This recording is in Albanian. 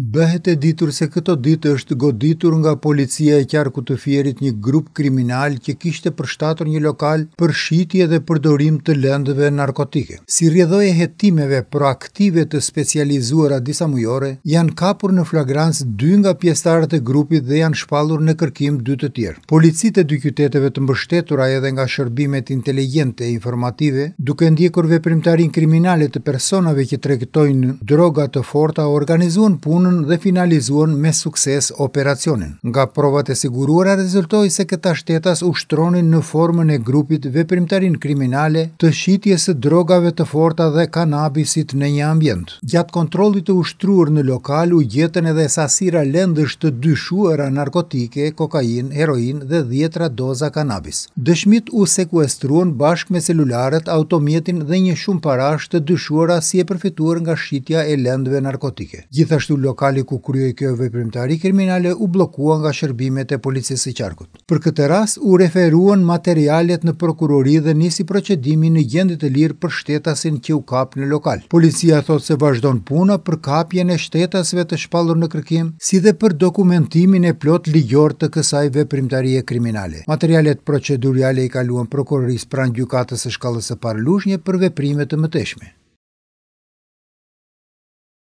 Bëhet e ditur se këto ditë është goditur nga policia e kjarë të fjerit një grup kriminal që kishte përshtatur një lokal për shqitje dhe përdorim të lëndëve narkotike. Si rjedhoj e jetimeve proaktive të specializuara disa mujore, janë kapur në flagrans dy nga pjestarët e grupit dhe janë shpalur në kërkim dy të tjerë. Policit e dy kyteteve të mbështetura edhe nga shërbimet inteligente e informative, duke ndjekur veprimtarin kriminalit të personave që trektojnë droga të forta, organizuan pun punën dhe finalizuan me sukses operacionin. Nga provat e siguruara rezultoi se këta shtetas ushtronin në formën e grupit veprimtarin kriminale të shitjes së drogave të forta dhe kanabisit në një ambient. Gjat kontrollit të ushtruar në lokal u gjetën edhe sasira lëndësh të dyshuara narkotike, kokainë, heroinë dhe dhjetra doza kanabis. Dëshmit u sekuestruan bashkë me celularët, automjetin dhe një shumë parash të dyshuara si e përfituar nga shitja e lëndëve narkotike. Gjithashtu lokali ku kryoj kjo veprimtari kriminale u bllokua nga shërbimet e policisë së qarkut. Për këtë rast u referuan materialet në prokurori dhe nisi procedimi në gjendje të lirë për shtetasin që u kap në lokal. Policia thotë se vazhdon puna për kapjen e shtetasve të shpallur në kërkim, si dhe për dokumentimin e plot ligjor të kësaj veprimtarie kriminale. Materialet proceduriale i kaluan prokurorisë pranë gjykatës së shkallës së parë lushnje për veprimet të mëtejshme.